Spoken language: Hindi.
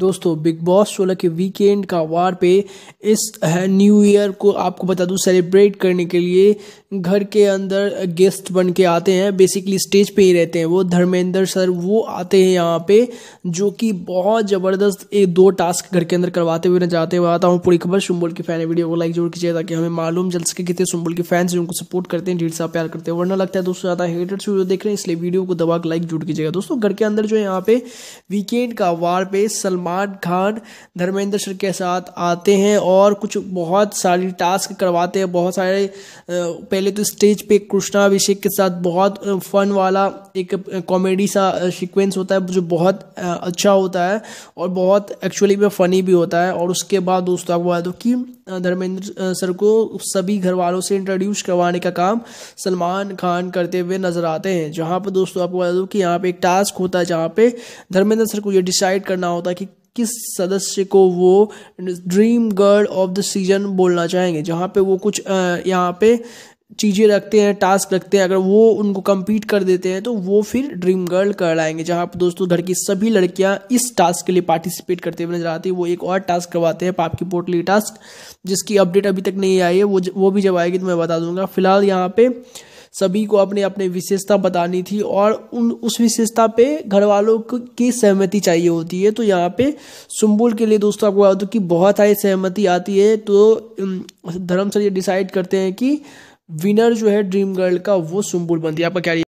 दोस्तों बिग बॉस सोलह के वीकेंड का वार पे इस न्यू ईयर को आपको बता दूं सेलिब्रेट करने के लिए घर के अंदर गेस्ट बन के आते हैं बेसिकली स्टेज पे ही रहते हैं वो धर्मेंद्र सर वो आते हैं यहाँ पे जो कि बहुत ज़बरदस्त एक दो टास्क घर के अंदर करवाते हुए नजर आते हुए आता हूँ पूरी खबर सुम्बुल की फैन है वीडियो को लाइक जरूर कीजिए ताकि हमें मालूम चल सके कितने सुम्बुल के फैंस उनको सपोर्ट करते हैं ढीर सा प्यार करते हैं वरना लगता है दोस्तों ज़्यादा हेटर्स वीडियो देख रहे हैं इसलिए वीडियो को दबा लाइक जरूर कीजिएगा दोस्तों घर के अंदर जो है यहाँ पे वीकेंड का वार पे सलमान खान धर्मेंद्र सर के साथ आते हैं और कुछ बहुत सारी टास्क करवाते हैं बहुत सारे पहले तो स्टेज पे कृष्णा अभिषेक के साथ बहुत फन वाला एक कॉमेडी सा सीक्वेंस होता है जो बहुत अच्छा होता है और बहुत एक्चुअली में फ़नी भी होता है और उसके बाद दोस्तों आपको बता दो कि धर्मेंद्र सर को सभी घर वालों से इंट्रोड्यूस करवाने का काम सलमान खान करते हुए नज़र आते हैं जहाँ पर दोस्तों आपको बता दो कि यहाँ पे एक टास्क होता है जहाँ पे धर्मेंद्र सर को ये डिसाइड करना होता है कि किस सदस्य को वो dream girl of the season बोलना चाहेंगे जहाँ पे वो कुछ यहाँ पे चीज़ें रखते हैं टास्क रखते हैं अगर वो उनको कम्पीट कर देते हैं तो वो फिर ड्रीम गर्ल कहलाएंगे जहाँ पर दोस्तों घर की सभी लड़कियाँ इस टास्क के लिए पार्टिसिपेट करते हुए नजर आती है वो एक और टास्क करवाते हैं पाप की पोटली टास्क जिसकी अपडेट अभी तक नहीं आई है वो वो भी जब आएगी तो मैं बता दूंगा फिलहाल यहाँ पे सभी को अपने अपने विशेषता बतानी थी और उन उस विशेषता पे घर वालों की सहमति चाहिए होती है तो यहाँ पे सुम्बुल के लिए दोस्तों आपको बता दूँ कि बहुत सारी सहमति आती है तो धर्म सर ये डिसाइड करते हैं कि विनर जो है ड्रीम गर्ल का वो सुम्बुल बनती है आपका क्या